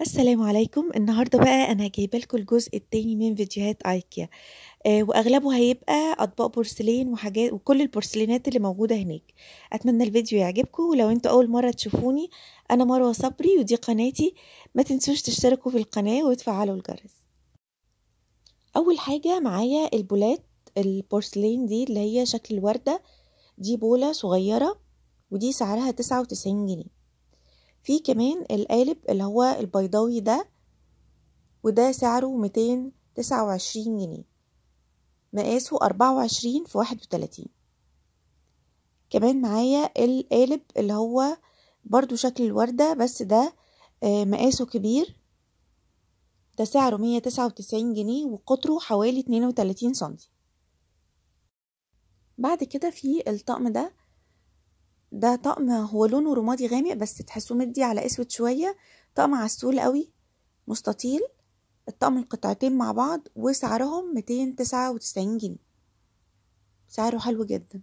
السلام عليكم النهاردة بقى أنا جايبة لكم الجزء التاني من فيديوهات ايكيا آه وأغلبه هيبقى أطباق بورسلين وحاجات وكل البورسلينات اللي موجودة هناك أتمنى الفيديو يعجبكم ولو انتوا أول مرة تشوفوني أنا مروة صبري ودي قناتي ما تنسوش تشتركوا في القناة وتفعلوا الجرس أول حاجة معايا البولات البورسلين دي اللي هي شكل الوردة دي بولة صغيرة ودي سعرها تسعة وتسعين جنيه في كمان القالب اللي هو البيضاوي ده وده سعره 229 جنيه مقاسه 24 في 31 كمان معايا القالب اللي هو برضو شكل الوردة بس ده آه، مقاسه كبير ده سعره 199 جنيه وقطره حوالي 32 سنتي بعد كده في الطقم ده ده طقم هو لونه رمادي غامق بس تحسوه مدي على اسود شويه طقم عسول قوي مستطيل الطقم القطعتين مع بعض وسعرهم ميتين تسعة وتسعين جنيه سعره حلو جدا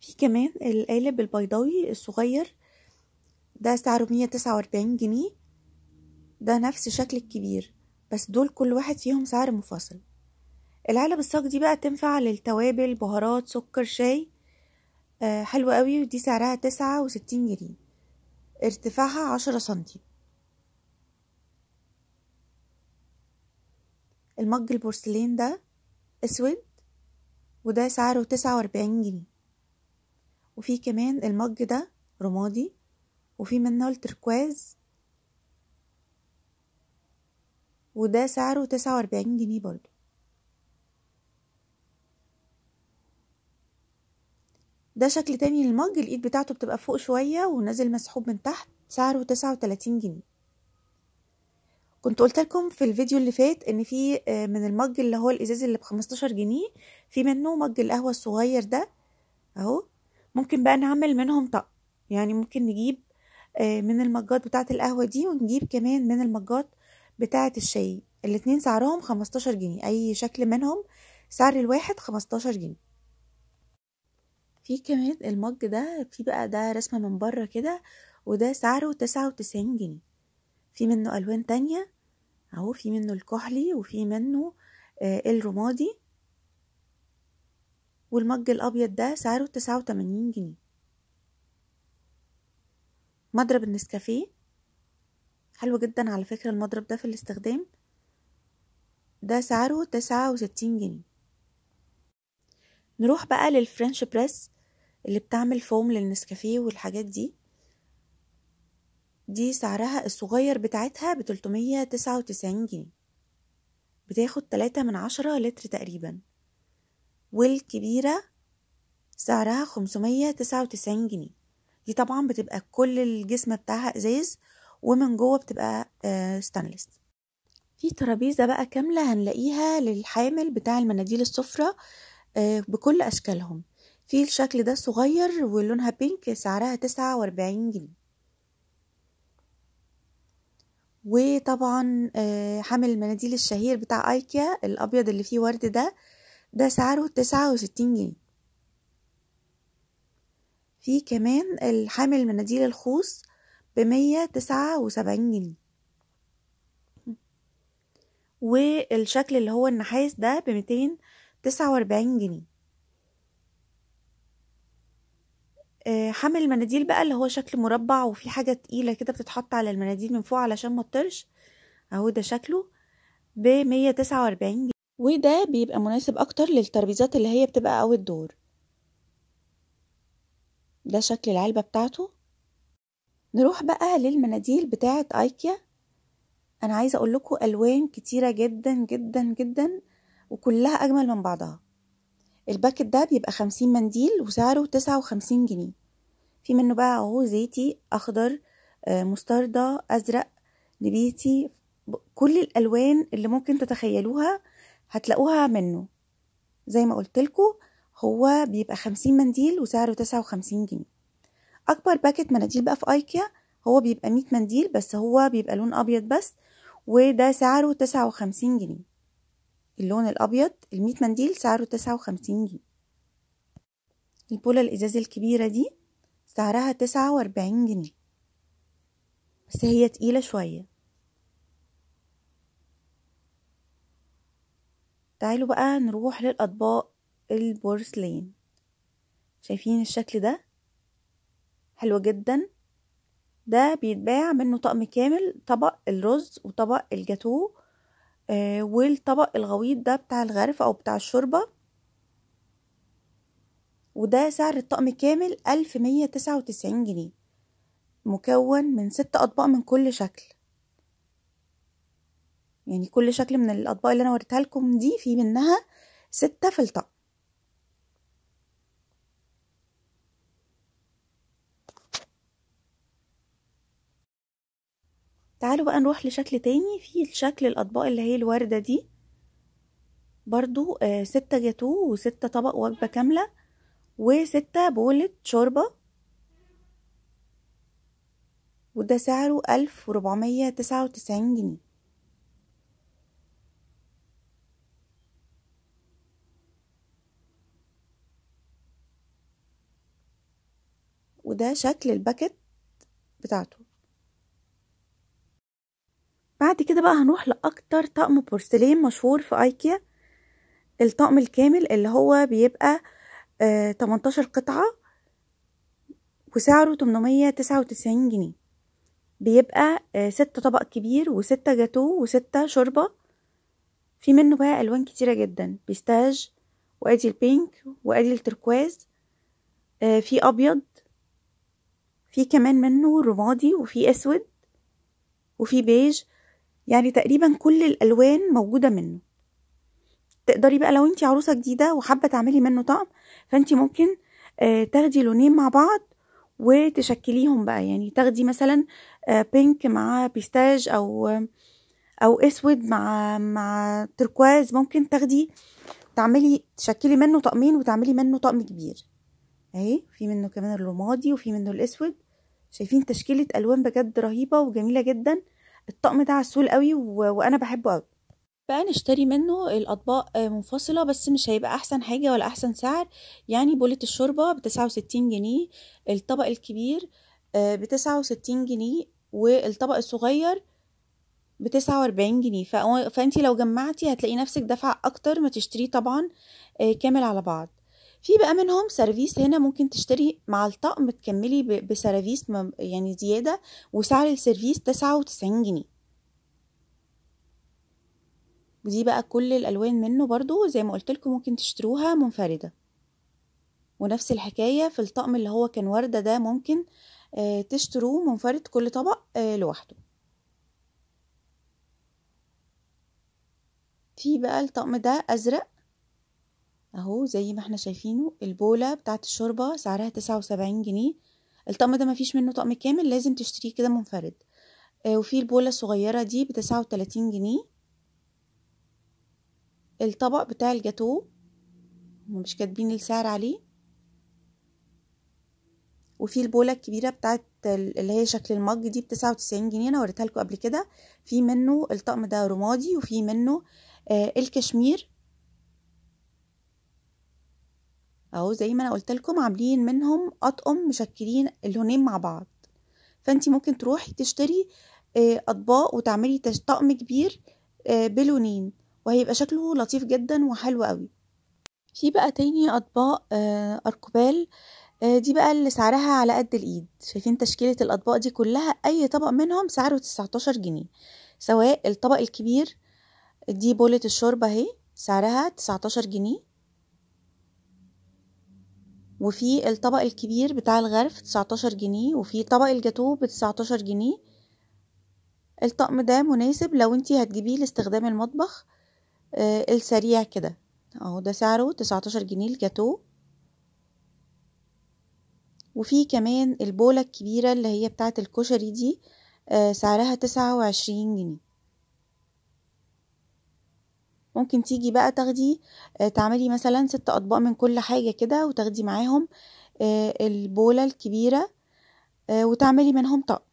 في كمان القالب البيضاوي الصغير ده سعره مية تسعة واربعين جنيه ده نفس شكل الكبير بس دول كل واحد فيهم سعر منفصل العلب الصاج دي بقى تنفع للتوابل بهارات سكر شاي آه، حلوة قوي ودي سعرها تسعة وستين جنيه ارتفاعها عشرة سنتي المج البورسلين ده اسود وده سعره تسعة واربعين جنيه وفي كمان المج ده رمادي وفي منه التركواز وده سعره تسعة واربعين جنيه برضو ده شكل تاني للمج الايد بتاعته بتبقى فوق شوية ونازل مسحوب من تحت سعره تسعة وتلاتين جنيه كنت قلت لكم في الفيديو اللي فات ان في آه، من المج اللي هو الازاز اللي بخمستاشر جنيه في منه مج القهوة الصغير ده اهو ممكن بقى نعمل منهم طقم يعني ممكن نجيب آه، من المجات بتاعة القهوة دي ونجيب كمان من المجات بتاعة الشاي الاتنين سعرهم خمستاشر جنيه اي شكل منهم سعر الواحد خمستاشر جنيه في كمان المج ده في بقى ده رسمة من بره كده وده سعره تسعة وتسعين جنيه في منه ألوان تانية اهو في منه الكحلي وفي منه آه الرمادي والمج الأبيض ده سعره تسعة وتمانين جنيه مضرب النسكافيه حلو جدا على فكرة المضرب ده في الاستخدام ده سعره تسعة وستين جنيه نروح بقى للفرنش بريس اللي بتعمل فوم للنسكافيه والحاجات دي دي سعرها الصغير بتاعتها بتلتمية تسعة وتسعين جنيه بتاخد تلاتة من عشرة لتر تقريبا والكبيرة سعرها خمسمية تسعة وتسعين جنيه دي طبعا بتبقى كل الجسم بتاعها ازاز ومن جوه بتبقى ستانلس آه، في ترابيزة بقى كاملة هنلاقيها للحامل بتاع المناديل الصفرة آه، بكل أشكالهم في الشكل ده صغير ولونها بينك سعرها تسعة وأربعين جنيه وطبعا آه، حامل المناديل الشهير بتاع ايكيا الابيض اللي فيه ورد ده ده سعره تسعة وستين جنيه في كمان الحامل المناديل الخوص بمية تسعة وسبعين جنيه والشكل اللي هو النحاس ده بميتين تسعة وأربعين جنيه آه، حمل المناديل بقى اللي هو شكل مربع وفي حاجة تقيلة كده بتتحط على المناديل من فوق علشان ما تطرش اهو ده شكله بمية تسعة وأربعين جنيه وده بيبقى مناسب أكتر للتربيزات اللي هي بتبقى أو الدور ده شكل العلبة بتاعته نروح بقى للمناديل بتاعة أيكيا أنا عايزة أقول لكم ألوان كتيرة جدا جدا جدا وكلها أجمل من بعضها الباكت ده بيبقى خمسين منديل وسعره تسعة وخمسين جنيه في منه بقى اهو زيتي أخضر آه، مستردة أزرق نبيتي كل الألوان اللي ممكن تتخيلوها هتلاقوها منه زي ما قلتلكوا هو بيبقى خمسين منديل وسعره تسعة وخمسين جنيه أكبر باكت مناديل بقى في أيكيا هو بيبقى مية منديل بس هو بيبقى لون أبيض بس وده سعره تسعة وخمسين جنيه اللون الأبيض الميت منديل سعره تسعة وخمسين جنيه البولة الإزاز الكبيرة دي سعرها تسعة وأربعين جنيه بس هي تقيلة شوية تعالوا بقى نروح للأطباق البورسلين شايفين الشكل ده حلو جدا ده بيتباع منه طقم كامل طبق الرز وطبق الجاتوه آه، والطبق الغويط ده بتاع الغرف او بتاع الشوربه وده سعر الطقم كامل 1199 جنيه مكون من ست اطباق من كل شكل يعني كل شكل من الاطباق اللي انا وريتها لكم دي في منها ستة في الطقم تعالوا بقى نروح لشكل تاني في شكل الأطباق اللي هي الوردة دي برضو آه ستة جاتو وستة طبق وجبة كاملة وستة بولة شوربة وده سعره ألف وربعمية تسعة وتسعين جنيه وده شكل الباكت بتاعته بعد كده بقى هنروح لأكتر طقم بورسلين مشهور في أيكيا الطقم الكامل اللي هو بيبقى آه 18 قطعة وسعره 899 جنيه بيبقى آه طبق كبير وستة جاتو وستة شوربة في منه بقى ألوان كتيرة جدا بيستاج وأدي البينك وأدي التركواز آه في أبيض في كمان منه رمادي وفي أسود وفي بيج يعني تقريبا كل الالوان موجوده منه تقدري بقى لو انت عروسه جديده وحابه تعملي منه طقم فانت ممكن آه، تاخدي لونين مع بعض وتشكليهم بقى يعني تاخدي مثلا بينك آه، مع بيستاج او او اسود مع مع تركواز ممكن تاخدي تعملي تشكلي منه طقمين وتعملي منه طقم كبير اهي في منه كمان الرمادي وفي منه الاسود شايفين تشكيله الوان بجد رهيبه وجميله جدا الطقم ده عسول قوي و... وانا بحبه قوي بقى نشتري منه الاطباق آه، منفصله بس مش هيبقى احسن حاجه ولا احسن سعر يعني بوله الشوربه بتسعة وستين جنيه الطبق الكبير آه، بتسعة وستين جنيه والطبق الصغير بتسعة وأربعين جنيه فأنتي لو جمعتي هتلاقي نفسك دافعة أكتر ما تشتريه طبعا آه، كامل على بعض في بقى منهم سيرفيس هنا ممكن تشتري مع الطقم تكملي بسيرفيس يعني زيادة وسعر السيرفيس تسعة وتسعين جنيه ودي بقى كل الألوان منه برضو زي ما لكم ممكن تشتروها منفردة ونفس الحكاية في الطقم اللي هو كان وردة ده ممكن آه، تشتروه منفرد كل طبق آه، لوحده في بقى الطقم ده أزرق اهو زي ما احنا شايفينه البولة بتاعت الشوربة سعرها تسعة وسبعين جنيه الطقم ده مفيش منه طقم كامل لازم تشتريه كده منفرد آه وفي البولة الصغيرة دي بتسعة وتلاتين جنيه الطبق بتاع الجاتو مش كاتبين السعر عليه وفي البولة الكبيرة بتاعت اللي هي شكل المج دي بتسعة وتسعين جنيه انا وريتها لكم قبل كده في منه الطقم ده رمادي وفي منه آه الكشمير اهو زي ما انا قلت لكم عاملين منهم اطقم مشكلين اللونين مع بعض فانت ممكن تروحي تشتري آه، اطباق وتعملي طقم كبير آه، بلونين وهيبقى شكله لطيف جدا وحلو قوي في بقى تاني اطباق آه، اركوبال دي بقى اللي سعرها على قد الايد شايفين تشكيله الاطباق دي كلها اي طبق منهم سعره 19 جنيه سواء الطبق الكبير دي بولة الشوربه اهي سعرها 19 جنيه وفي الطبق الكبير بتاع الغرف 19 جنيه وفي طبق الجاتوه ب 19 جنيه الطقم ده مناسب لو انتي هتجيبيه لاستخدام المطبخ آه السريع كده اهو ده سعره 19 جنيه الجاتوه وفي كمان البولة الكبيرة اللي هي بتاعة الكشري دي آه سعرها 29 جنيه ممكن تيجي بقى تاخدي آه، تعملي مثلا ست اطباق من كل حاجه كده وتاخدي معاهم آه، البوله الكبيره آه، وتعملي منهم طقم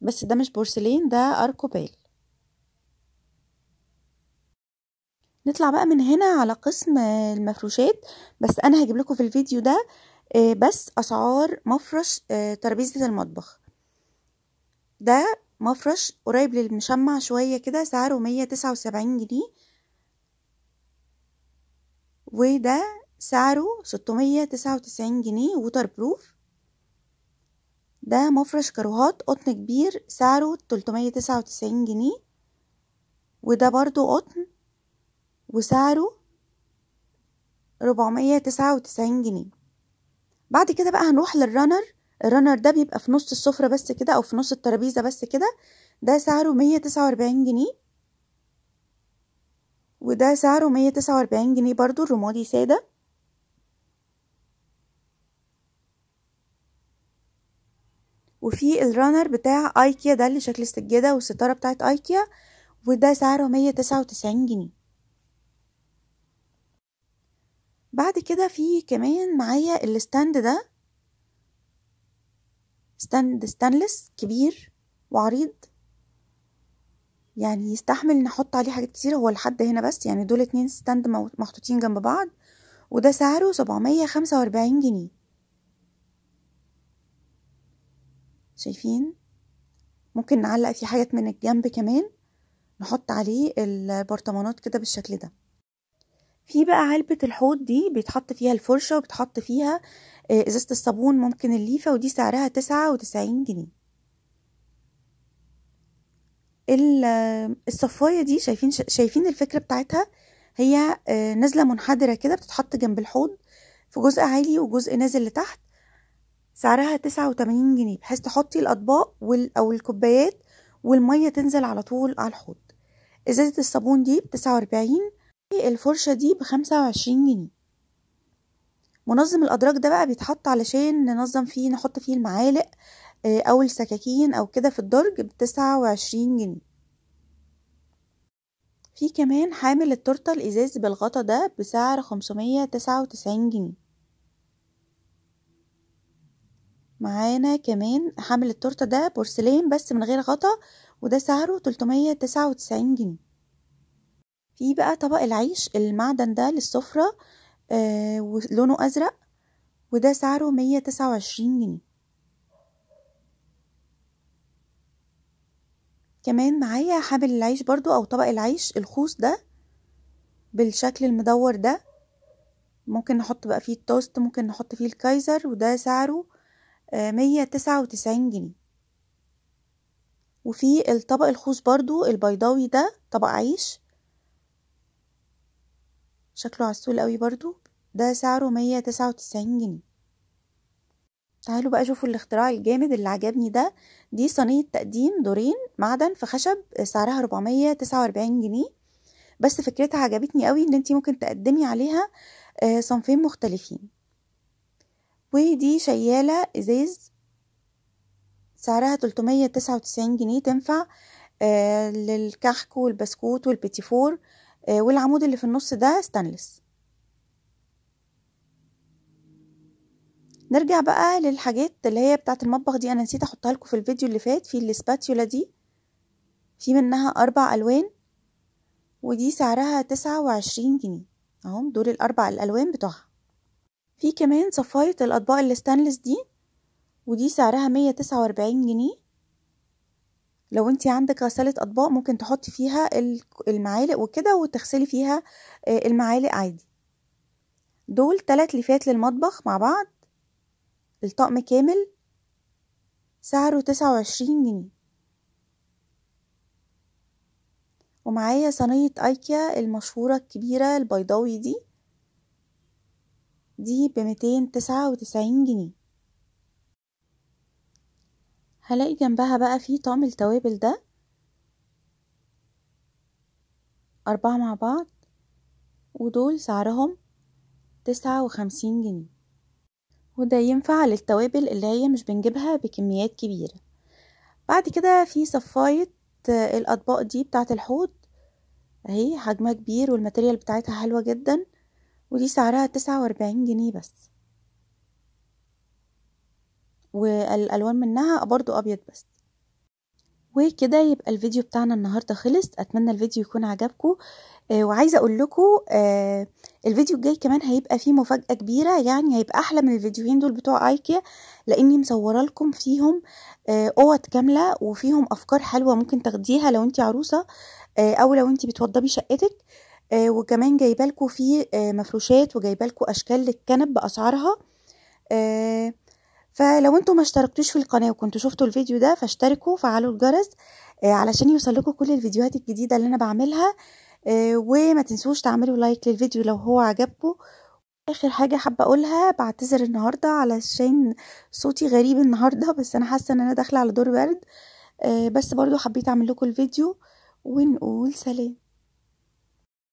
بس ده مش بورسلين ده اركوبيل نطلع بقى من هنا على قسم المفروشات بس انا هجيب لكم في الفيديو ده بس اسعار مفرش ترابيزه المطبخ ده مفرش قريب للمشمع شوية كده سعره مية تسعة وسبعين جنيه وده سعره ستمية تسعة وتسعين جنيه ووتر بروف ده مفرش كروهات قطن كبير سعره تلتمية تسعة وتسعين جنيه وده برضو قطن وسعره ربعمية تسعة وتسعين جنيه بعد كده بقى هنروح للرنر الرنر ده بيبقى في نص السفرة بس كده أو في نص الترابيزة بس كده ده سعره مية تسعة وأربعين جنيه وده سعره مية تسعة وأربعين جنيه برضو الرمادي سادة وفي الرنر بتاع ايكيا ده اللي شكل السجادة والستارة بتاعت ايكيا وده سعره مية تسعة وتسعين جنيه بعد كده في كمان معايا الستاند ده ستاند ستانلس كبير وعريض يعني يستحمل نحط عليه حاجات كتير هو لحد هنا بس يعني دول اتنين ستاند محطوطين جنب بعض وده سعره سبعمية خمسة وأربعين جنيه شايفين ممكن نعلق فيه حاجات من الجنب كمان نحط عليه البرطمانات كده بالشكل ده في بقى علبة الحوض دي بيتحط فيها الفرشة وبتحط فيها آه، ازازة الصابون ممكن الليفة ودي سعرها تسعة وتسعين جنيه آه، الصفاية دي شايفين شايفين الفكرة بتاعتها هي آه، نازلة منحدرة كده بتتحط جنب الحوض في جزء عالي وجزء نازل لتحت سعرها تسعة وتمانين جنيه بحيث تحطي الأطباق أو الكوبايات والمية تنزل على طول على الحوض ازازة الصابون دي بتسعة وأربعين الفرشة دي بخمسة وعشرين جنيه منظم الأدراج ده بقى بيتحط علشان ننظم فيه نحط فيه المعالق آه، أو السكاكين أو كده في الدرج بتسعة وعشرين جنيه في كمان حامل التورتة الإزاز بالغطا ده بسعر خمسمية تسعة وتسعين جنيه معانا كمان حامل التورته ده بورسلين بس من غير غطا وده سعره تلتمية تسعة وتسعين جنيه في بقى طبق العيش المعدن ده للسفرة آه ولونه أزرق وده سعره مية تسعة وعشرين جنيه كمان معايا حبل العيش برضو أو طبق العيش الخوص ده بالشكل المدور ده ممكن نحط بقى فيه التوست ممكن نحط فيه الكايزر وده سعره آه، مية تسعة وتسعين جنيه وفي الطبق الخوص برضو البيضاوي ده طبق عيش شكله عسول قوي برضو ده سعره مية تسعة وتسعين جنيه تعالوا بقى شوفوا الاختراع الجامد اللي عجبني ده دي صينية تقديم دورين معدن في خشب سعرها ربعمية تسعة واربعين جنيه بس فكرتها عجبتني قوي ان انتي ممكن تقدمي عليها آه، صنفين مختلفين ودي شيالة ازاز سعرها تلتمية تسعة وتسعين جنيه تنفع آه، للكحك والبسكوت والبيتي فور آه، والعمود اللي في النص ده ستانلس نرجع بقى للحاجات اللي هي بتاعه المطبخ دي انا نسيت احطها لكم في الفيديو اللي فات في الاسباتيولا دي في منها اربع الوان ودي سعرها تسعة وعشرين جنيه اهم دول الاربع الالوان بتوعها في كمان صفايه الاطباق الستانلس دي ودي سعرها مية تسعة واربعين جنيه لو انت عندك غسالة اطباق ممكن تحطي فيها المعالق وكده وتغسلي فيها آه، المعالق عادي دول تلات لفات للمطبخ مع بعض الطقم كامل سعره تسعة وعشرين جنيه ومعايا صينية ايكيا المشهورة الكبيرة البيضاوي دي دي بميتين تسعة وتسعين جنيه هلاقي جنبها بقى في طعم التوابل ده أربعة مع بعض ودول سعرهم تسعة وخمسين جنيه وده ينفع للتوابل اللي هي مش بنجيبها بكميات كبيرة بعد كده في صفاية آه، الأطباق دي بتاعة الحوض اهي حجمها كبير والماتريال بتاعتها حلوة جدا ودي سعرها تسعة وأربعين جنيه بس والالوان منها برضو ابيض بس وكده يبقى الفيديو بتاعنا النهارده خلص اتمنى الفيديو يكون عجبكم آه وعايزه اقول لكم آه الفيديو الجاي كمان هيبقى فيه مفاجاه كبيره يعني هيبقى احلى من الفيديوهين دول بتوع ايكيا لاني مصوره لكم فيهم آه اوض كامله وفيهم افكار حلوه ممكن تاخديها لو انت عروسه آه او لو انت بتوضبي شقتك آه وكمان جايبه لكم فيه آه مفروشات وجايبه لكم اشكال للكنب باسعارها آه فلو انتم ما اشتركتوش في القناه وكنتوا شفتوا الفيديو ده فاشتركوا فعلوا الجرس آه، علشان يوصلكوا كل الفيديوهات الجديده اللي انا بعملها آه، وما تنسوش تعملوا لايك للفيديو لو هو عجبكم اخر حاجه حابه اقولها بعتذر النهارده علشان صوتي غريب النهارده بس انا حاسه ان انا داخله على دور برد آه، بس برضو حبيت اعمل لكم الفيديو ونقول سلام